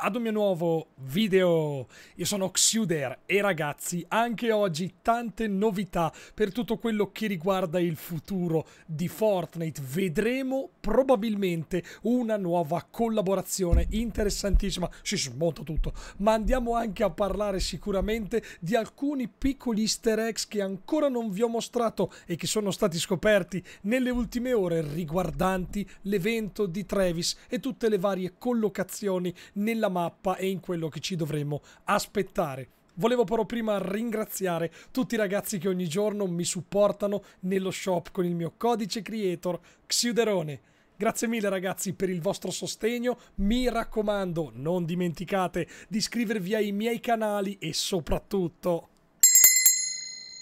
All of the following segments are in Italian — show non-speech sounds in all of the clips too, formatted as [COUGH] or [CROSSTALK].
ad un mio nuovo video. Io sono Oxiuder e ragazzi, anche oggi tante novità per tutto quello che riguarda il futuro di Fortnite. Vedremo probabilmente una nuova collaborazione interessantissima. Si smonta tutto, ma andiamo anche a parlare sicuramente di alcuni piccoli easter eggs che ancora non vi ho mostrato e che sono stati scoperti nelle ultime ore riguardanti l'evento di Travis e tutte le varie collocazioni nella nella mappa e in quello che ci dovremmo aspettare. Volevo però prima ringraziare tutti i ragazzi che ogni giorno mi supportano nello shop con il mio codice creator Xiuderone. Grazie mille ragazzi per il vostro sostegno, mi raccomando non dimenticate di iscrivervi ai miei canali e soprattutto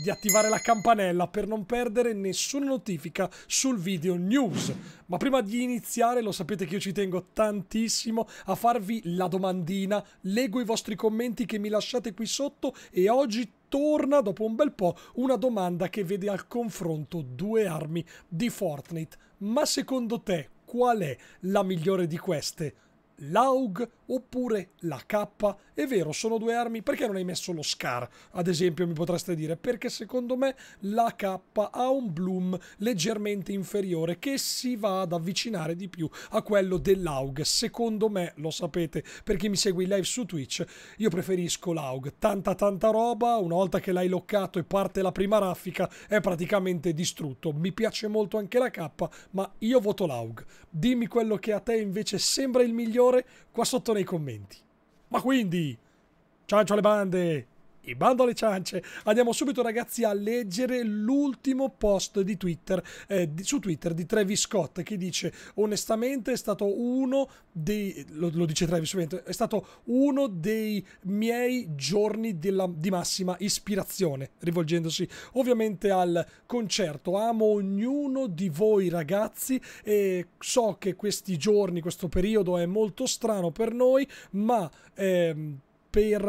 di attivare la campanella per non perdere nessuna notifica sul video news. Ma prima di iniziare lo sapete che io ci tengo tantissimo a farvi la domandina, leggo i vostri commenti che mi lasciate qui sotto e oggi torna dopo un bel po' una domanda che vede al confronto due armi di Fortnite. Ma secondo te qual è la migliore di queste? l'AUG oppure la K. È vero, sono due armi. Perché non hai messo lo SCAR, ad esempio, mi potreste dire? Perché secondo me la K ha un bloom leggermente inferiore che si va ad avvicinare di più a quello dell'AUG. Secondo me, lo sapete, per chi mi segue in live su Twitch, io preferisco l'AUG. Tanta tanta roba, una volta che l'hai loccato e parte la prima raffica, è praticamente distrutto. Mi piace molto anche la K, ma io voto l'AUG. Dimmi quello che a te invece sembra il migliore favore qua sotto nei commenti. Ma quindi, ciao ciao le bande! in bando alle ciance, andiamo subito ragazzi a leggere l'ultimo post di Twitter, eh, di, su Twitter di Travis Scott che dice onestamente è stato uno dei, lo, lo dice Travis ovviamente, è stato uno dei miei giorni della, di massima ispirazione, rivolgendosi ovviamente al concerto, amo ognuno di voi ragazzi e so che questi giorni, questo periodo è molto strano per noi, ma... Ehm, per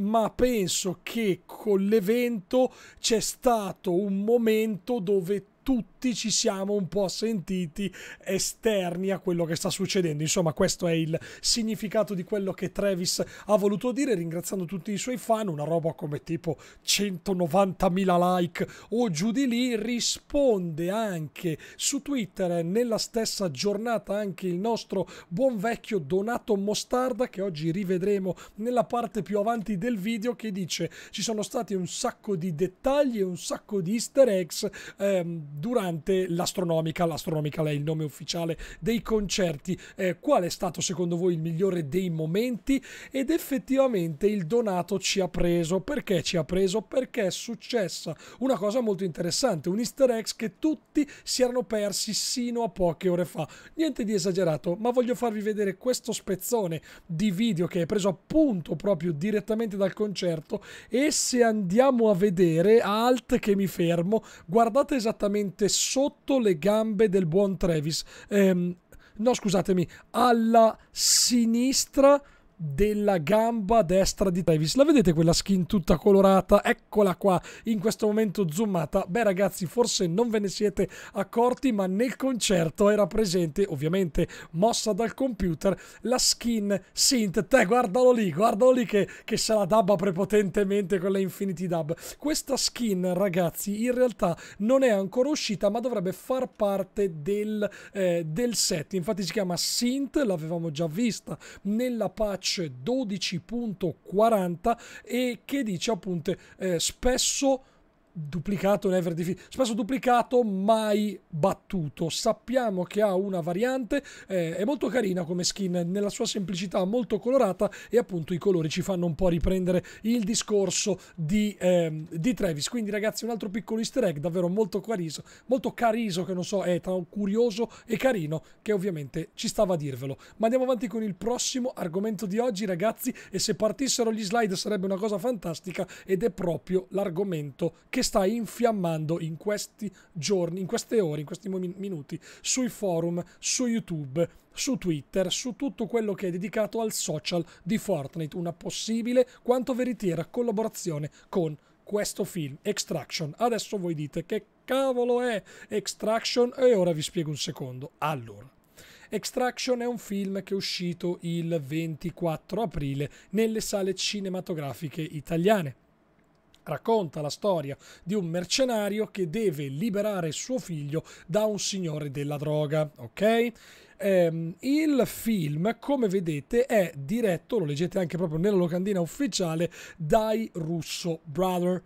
ma penso che con l'evento c'è stato un momento dove tutti ci siamo un po' sentiti esterni a quello che sta succedendo. Insomma, questo è il significato di quello che Travis ha voluto dire, ringraziando tutti i suoi fan, una roba come tipo 190.000 like o giù di lì, risponde anche su Twitter nella stessa giornata anche il nostro buon vecchio Donato Mostarda che oggi rivedremo nella parte più avanti del video che dice ci sono stati un sacco di dettagli e un sacco di easter eggs ehm, durante l'astronomica, l'astronomica è il nome ufficiale dei concerti, eh, qual è stato secondo voi il migliore dei momenti? Ed effettivamente il Donato ci ha preso, perché ci ha preso? Perché è successa una cosa molto interessante, un easter egg che tutti si erano persi sino a poche ore fa. Niente di esagerato, ma voglio farvi vedere questo spezzone di video che è preso appunto proprio direttamente dal concerto e se andiamo a vedere, alt che mi fermo, guardate esattamente praticamente sotto le gambe del buon Travis. Ehm, no, scusatemi, alla sinistra della gamba destra di Travis. La vedete quella skin tutta colorata? Eccola qua, in questo momento zoomata. Beh ragazzi, forse non ve ne siete accorti, ma nel concerto era presente, ovviamente mossa dal computer, la skin synth. Te guardalo lì, guardalo lì che, che se la dabba prepotentemente con la Infinity Dub. Questa skin, ragazzi, in realtà non è ancora uscita, ma dovrebbe far parte del, eh, del set. Infatti si chiama synth, l'avevamo già vista nella patch patch 12.40 e che dice appunto eh, spesso duplicato never defeated spesso duplicato mai battuto sappiamo che ha una variante eh, è molto carina come skin nella sua semplicità molto colorata e appunto i colori ci fanno un po' riprendere il discorso di, eh, di Travis quindi ragazzi un altro piccolo easter egg davvero molto cariso molto cariso che non so è tra curioso e carino che ovviamente ci stava a dirvelo ma andiamo avanti con il prossimo argomento di oggi ragazzi e se partissero gli slide sarebbe una cosa fantastica ed è proprio l'argomento che sta infiammando in questi giorni, in queste ore, in questi minuti, sui forum, su YouTube, su Twitter, su tutto quello che è dedicato al social di Fortnite, una possibile quanto veritiera collaborazione con questo film, Extraction. Adesso voi dite che cavolo è Extraction e ora vi spiego un secondo. Allora, Extraction è un film che è uscito il 24 aprile nelle sale cinematografiche italiane racconta la storia di un mercenario che deve liberare suo figlio da un signore della droga, ok? Ehm, il film, come vedete, è diretto, lo leggete anche proprio nella locandina ufficiale, dai Russo Brother.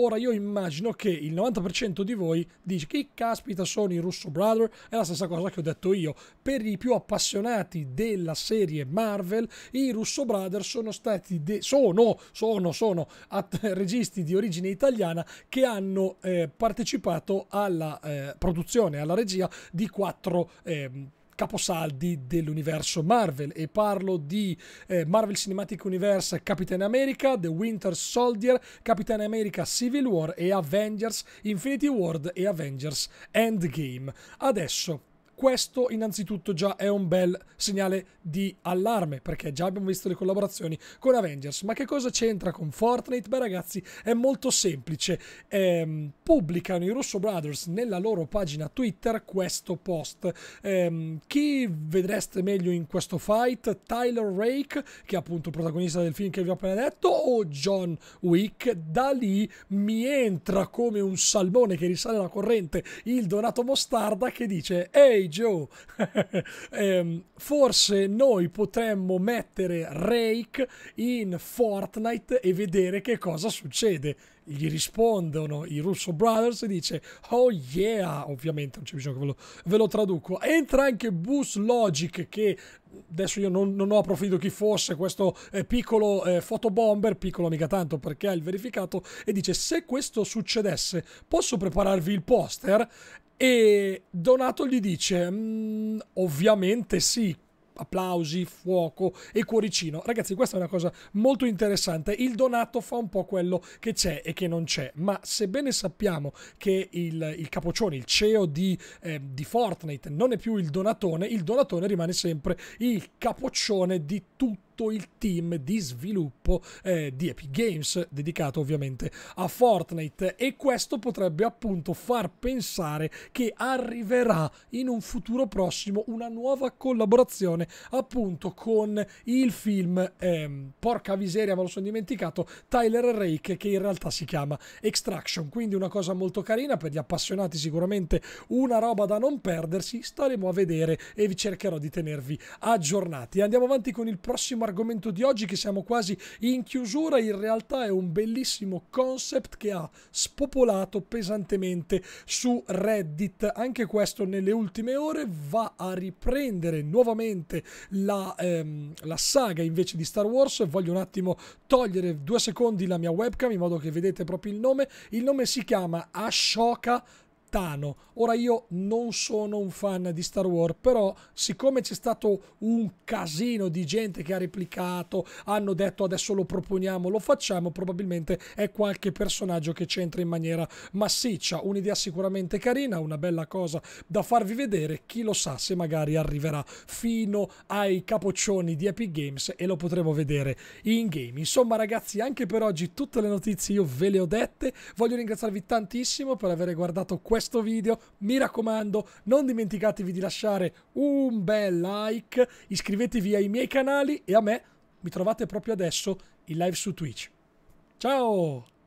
Ora io immagino che il 90% di voi dice che caspita sono i Russo Brothers, è la stessa cosa che ho detto io. Per i più appassionati della serie Marvel, i Russo Brothers sono stati, sono, sono, sono [LAUGHS] registi di origine italiana che hanno eh, partecipato alla eh, produzione, alla regia di quattro eh, caposaldi dell'universo Marvel e parlo di eh, Marvel Cinematic Universe Capitan America, The Winter Soldier, Capitan America Civil War e Avengers Infinity World e Avengers Endgame. Adesso questo innanzitutto già è un bel segnale di allarme perché già abbiamo visto le collaborazioni con Avengers. Ma che cosa c'entra con Fortnite? Beh ragazzi è molto semplice. Ehm, pubblicano i Russo Brothers nella loro pagina Twitter questo post. Ehm, chi vedreste meglio in questo fight? Tyler Rake che è appunto protagonista del film che vi ho appena detto o John Wick? Da lì mi entra come un salmone che risale alla corrente il Donato Mostarda che dice ehi Joe. [LAUGHS] eh, forse noi potremmo mettere Rake in Fortnite e vedere che cosa succede. Gli rispondono i Russo Brothers e dice Oh yeah, ovviamente non c'è bisogno che ve lo, ve lo traduco. Entra anche Bus Logic che adesso io non, non, ho approfondito chi fosse questo eh, piccolo eh, fotobomber, piccolo mica tanto perché ha il verificato e dice se questo succedesse posso prepararvi il poster e Donato gli dice, mm, ovviamente sì, applausi, fuoco e cuoricino. Ragazzi, questa è una cosa molto interessante. Il donato fa un po' quello che c'è e che non c'è, ma sebbene sappiamo che il, il capoccione, il CEO di, eh, di, Fortnite non è più il donatone, il donatone rimane sempre il capoccione di tutto tutto il team di sviluppo eh, di Epic Games, dedicato ovviamente a Fortnite. E questo potrebbe appunto far pensare che arriverà in un futuro prossimo una nuova collaborazione appunto con il film ehm, Porca miseria, me lo sono dimenticato, Tyler Rake, che in realtà si chiama Extraction. Quindi una cosa molto carina per gli appassionati, sicuramente una roba da non perdersi. Staremo a vedere e vi cercherò di tenervi aggiornati. Andiamo avanti con il prossimo argomento di oggi che siamo quasi in chiusura, in realtà è un bellissimo concept che ha spopolato pesantemente su Reddit. Anche questo nelle ultime ore va a riprendere nuovamente la, ehm, la saga invece di Star Wars. Voglio un attimo togliere due secondi la mia webcam in modo che vedete proprio il nome. Il nome si chiama Ashoka Tano. Ora io non sono un fan di Star Wars, però siccome c'è stato un casino di gente che ha replicato, hanno detto adesso lo proponiamo, lo facciamo, probabilmente è qualche personaggio che c'entra in maniera massiccia. Un'idea sicuramente carina, una bella cosa da farvi vedere, chi lo sa se magari arriverà fino ai capoccioni di Epic Games e lo potremo vedere in game. Insomma ragazzi, anche per oggi tutte le notizie io ve le ho dette. Voglio ringraziarvi tantissimo per aver guardato questo questo video. Mi raccomando, non dimenticatevi di lasciare un bel like, iscrivetevi ai miei canali e a me mi trovate proprio adesso in live su Twitch. Ciao!